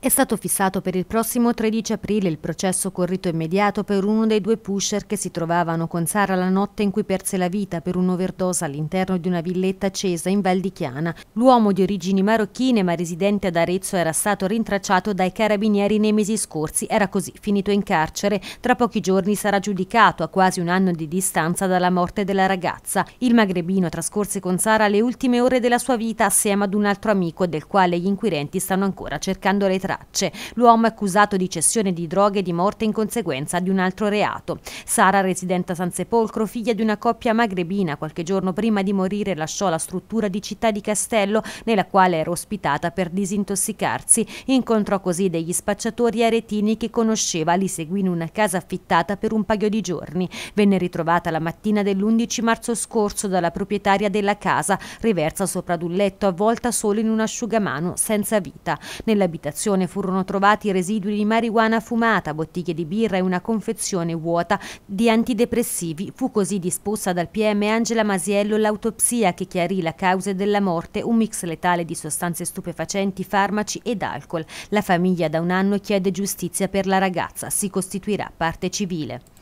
È stato fissato per il prossimo 13 aprile il processo corrito immediato per uno dei due pusher che si trovavano con Sara la notte in cui perse la vita per un'overdose all'interno di una villetta accesa in Val di Chiana. L'uomo di origini marocchine ma residente ad Arezzo era stato rintracciato dai carabinieri nei mesi scorsi, era così finito in carcere. Tra pochi giorni sarà giudicato a quasi un anno di distanza dalla morte della ragazza. Il magrebino trascorse con Sara le ultime ore della sua vita assieme ad un altro amico del quale gli inquirenti stanno ancora cercando le tracce tracce. L'uomo è accusato di cessione di droghe e di morte in conseguenza di un altro reato. Sara, residente a San Sepolcro, figlia di una coppia magrebina, qualche giorno prima di morire lasciò la struttura di Città di Castello, nella quale era ospitata per disintossicarsi. Incontrò così degli spacciatori aretini che conosceva, li seguì in una casa affittata per un paio di giorni. Venne ritrovata la mattina dell'11 marzo scorso dalla proprietaria della casa, riversa sopra ad un letto avvolta solo in un asciugamano, senza vita. Nell'abitazione persone furono trovati residui di marijuana fumata, bottiglie di birra e una confezione vuota di antidepressivi. Fu così disposta dal PM Angela Masiello l'autopsia che chiarì la causa della morte, un mix letale di sostanze stupefacenti, farmaci ed alcol. La famiglia da un anno chiede giustizia per la ragazza, si costituirà parte civile.